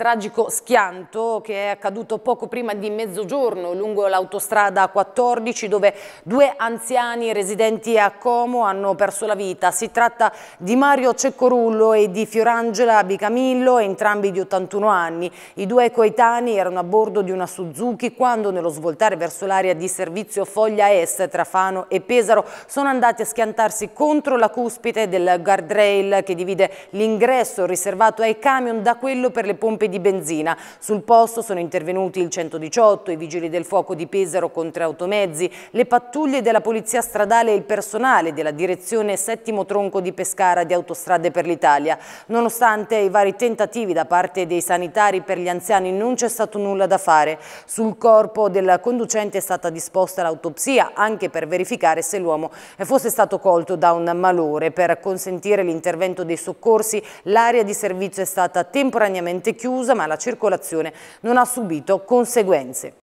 tragico schianto che è accaduto poco prima di mezzogiorno lungo l'autostrada 14 dove due anziani residenti a Como hanno perso la vita. Si tratta di Mario Ceccorullo e di Fiorangela Bicamillo, entrambi di 81 anni. I due coetanei erano a bordo di una Suzuki quando nello svoltare verso l'area di servizio Foglia Est tra Fano e Pesaro sono andati a schiantarsi contro la cuspide del guardrail che divide l'ingresso riservato ai camion da quello per le pompe di benzina. Sul posto sono intervenuti il 118, i vigili del fuoco di Pesaro con tre automezzi, le pattuglie della polizia stradale e il personale della direzione settimo tronco di Pescara di Autostrade per l'Italia. Nonostante i vari tentativi da parte dei sanitari per gli anziani non c'è stato nulla da fare. Sul corpo del conducente è stata disposta l'autopsia anche per verificare se l'uomo fosse stato colto da un malore. Per consentire l'intervento dei soccorsi l'area di servizio è stata temporaneamente chiusa chiusa ma la circolazione non ha subito conseguenze.